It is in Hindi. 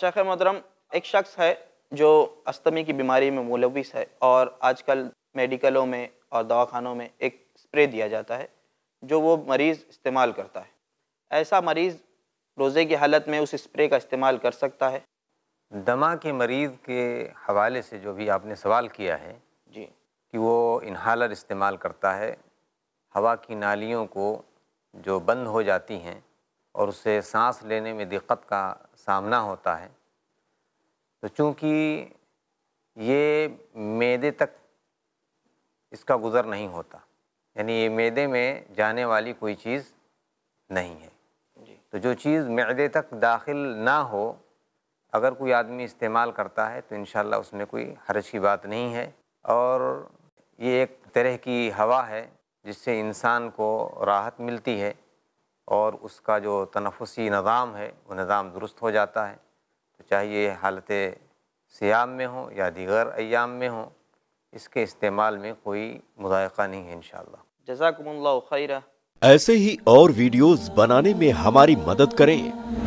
शेख मोहतरम एक शख्स है जो अस्तमी की बीमारी में मुलविस है और आजकल मेडिकलों में और दवाखानों में एक स्प्रे दिया जाता है जो वो मरीज़ इस्तेमाल करता है ऐसा मरीज़ रोज़े की हालत में उस स्प्रे का इस्तेमाल कर सकता है दमा के मरीज़ के हवाले से जो भी आपने सवाल किया है जी कि वो इन्हालर इस्तेमाल करता है हवा की नालियों को जो बंद हो जाती हैं और उससे सांस लेने में दिक्कत का सामना होता है तो चूँकि ये मैदे तक इसका गुज़र नहीं होता यानी ये मैदे में जाने वाली कोई चीज़ नहीं है तो जो चीज़ मैदे तक दाखिल ना हो अगर कोई आदमी इस्तेमाल करता है तो इन उसमें कोई हर्ज की बात नहीं है और ये एक तरह की हवा है जिससे इंसान को राहत मिलती है और उसका जो तनफसी निज़ाम है वो निज़ाम दुरुस्त हो जाता है तो चाहिए हालत सियाम में हो या दीगर अयाम में हो इसके इस्तेमाल में कोई मुदायका नहीं है इन शजाक खैरा ऐसे ही और वीडियोस बनाने में हमारी मदद करें